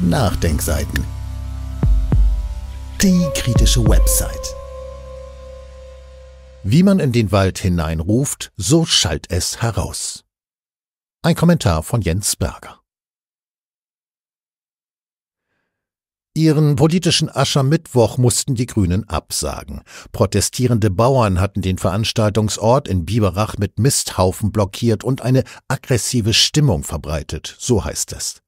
Nachdenkseiten. Die kritische Website. Wie man in den Wald hineinruft, so schallt es heraus. Ein Kommentar von Jens Berger. Ihren politischen Aschermittwoch mussten die Grünen absagen. Protestierende Bauern hatten den Veranstaltungsort in Biberach mit Misthaufen blockiert und eine aggressive Stimmung verbreitet, so heißt es.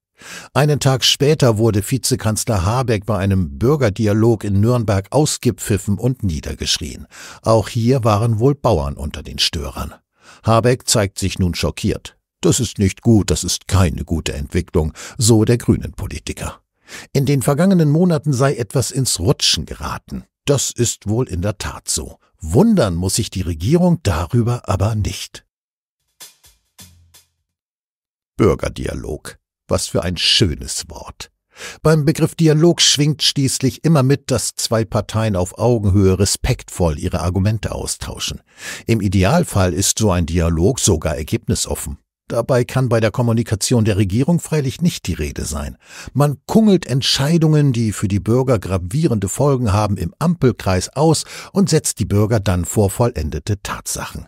Einen Tag später wurde Vizekanzler Habeck bei einem Bürgerdialog in Nürnberg ausgepfiffen und niedergeschrien. Auch hier waren wohl Bauern unter den Störern. Habeck zeigt sich nun schockiert. Das ist nicht gut, das ist keine gute Entwicklung, so der grünen Politiker. In den vergangenen Monaten sei etwas ins Rutschen geraten. Das ist wohl in der Tat so. Wundern muss sich die Regierung darüber aber nicht. Bürgerdialog was für ein schönes Wort. Beim Begriff Dialog schwingt schließlich immer mit, dass zwei Parteien auf Augenhöhe respektvoll ihre Argumente austauschen. Im Idealfall ist so ein Dialog sogar ergebnisoffen. Dabei kann bei der Kommunikation der Regierung freilich nicht die Rede sein. Man kungelt Entscheidungen, die für die Bürger gravierende Folgen haben, im Ampelkreis aus und setzt die Bürger dann vor vollendete Tatsachen.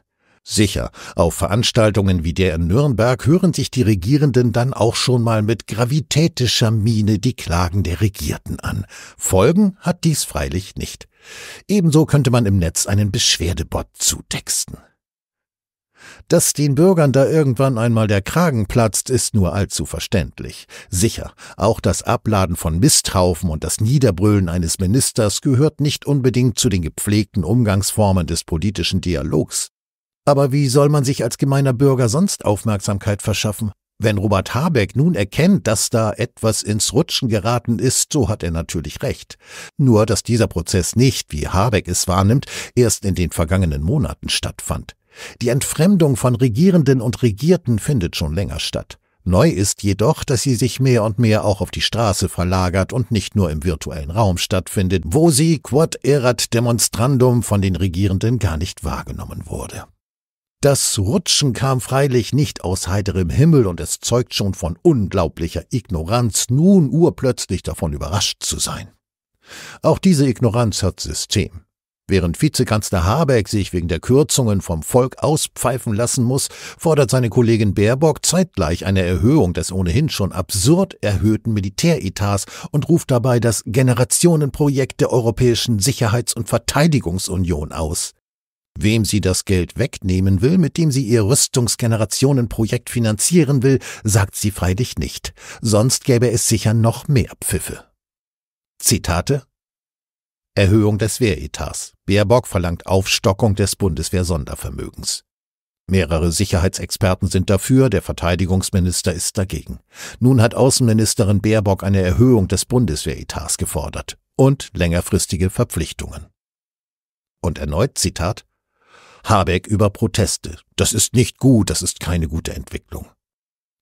Sicher, auf Veranstaltungen wie der in Nürnberg hören sich die Regierenden dann auch schon mal mit gravitätischer Miene die Klagen der Regierten an. Folgen hat dies freilich nicht. Ebenso könnte man im Netz einen Beschwerdebot zutexten. Dass den Bürgern da irgendwann einmal der Kragen platzt, ist nur allzu verständlich. Sicher, auch das Abladen von Misthaufen und das Niederbrüllen eines Ministers gehört nicht unbedingt zu den gepflegten Umgangsformen des politischen Dialogs. Aber wie soll man sich als gemeiner Bürger sonst Aufmerksamkeit verschaffen? Wenn Robert Habeck nun erkennt, dass da etwas ins Rutschen geraten ist, so hat er natürlich recht. Nur, dass dieser Prozess nicht, wie Habeck es wahrnimmt, erst in den vergangenen Monaten stattfand. Die Entfremdung von Regierenden und Regierten findet schon länger statt. Neu ist jedoch, dass sie sich mehr und mehr auch auf die Straße verlagert und nicht nur im virtuellen Raum stattfindet, wo sie quod erat demonstrandum von den Regierenden gar nicht wahrgenommen wurde. Das Rutschen kam freilich nicht aus heiterem Himmel und es zeugt schon von unglaublicher Ignoranz, nun urplötzlich davon überrascht zu sein. Auch diese Ignoranz hat System. Während Vizekanzler Habeck sich wegen der Kürzungen vom Volk auspfeifen lassen muss, fordert seine Kollegin Baerbock zeitgleich eine Erhöhung des ohnehin schon absurd erhöhten Militäretats und ruft dabei das Generationenprojekt der Europäischen Sicherheits- und Verteidigungsunion aus. Wem sie das Geld wegnehmen will, mit dem sie ihr Rüstungsgenerationenprojekt finanzieren will, sagt sie freilich nicht. Sonst gäbe es sicher noch mehr Pfiffe. Zitate Erhöhung des Wehretats. Baerbock verlangt Aufstockung des Bundeswehr-Sondervermögens. Mehrere Sicherheitsexperten sind dafür, der Verteidigungsminister ist dagegen. Nun hat Außenministerin Baerbock eine Erhöhung des Bundeswehretats gefordert und längerfristige Verpflichtungen. Und erneut Zitat Habeck über Proteste. Das ist nicht gut, das ist keine gute Entwicklung.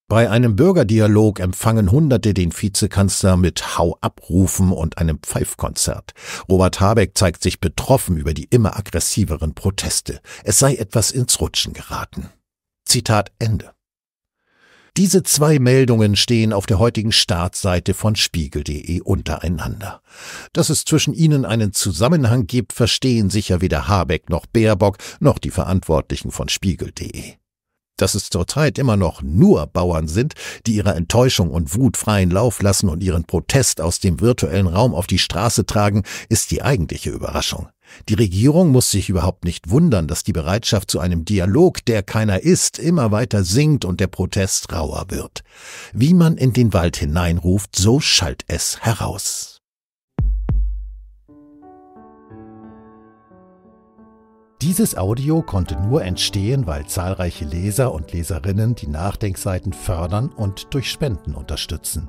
Bei einem Bürgerdialog empfangen Hunderte den Vizekanzler mit Hau-Abrufen und einem Pfeifkonzert. Robert Habeck zeigt sich betroffen über die immer aggressiveren Proteste. Es sei etwas ins Rutschen geraten. Zitat Ende. Diese zwei Meldungen stehen auf der heutigen Startseite von spiegel.de untereinander. Dass es zwischen ihnen einen Zusammenhang gibt, verstehen sicher weder Habeck noch Baerbock noch die Verantwortlichen von spiegel.de. Dass es zurzeit immer noch nur Bauern sind, die ihrer Enttäuschung und Wut freien Lauf lassen und ihren Protest aus dem virtuellen Raum auf die Straße tragen, ist die eigentliche Überraschung. Die Regierung muss sich überhaupt nicht wundern, dass die Bereitschaft zu einem Dialog, der keiner ist, immer weiter sinkt und der Protest rauer wird. Wie man in den Wald hineinruft, so schallt es heraus. Dieses Audio konnte nur entstehen, weil zahlreiche Leser und Leserinnen die Nachdenkseiten fördern und durch Spenden unterstützen.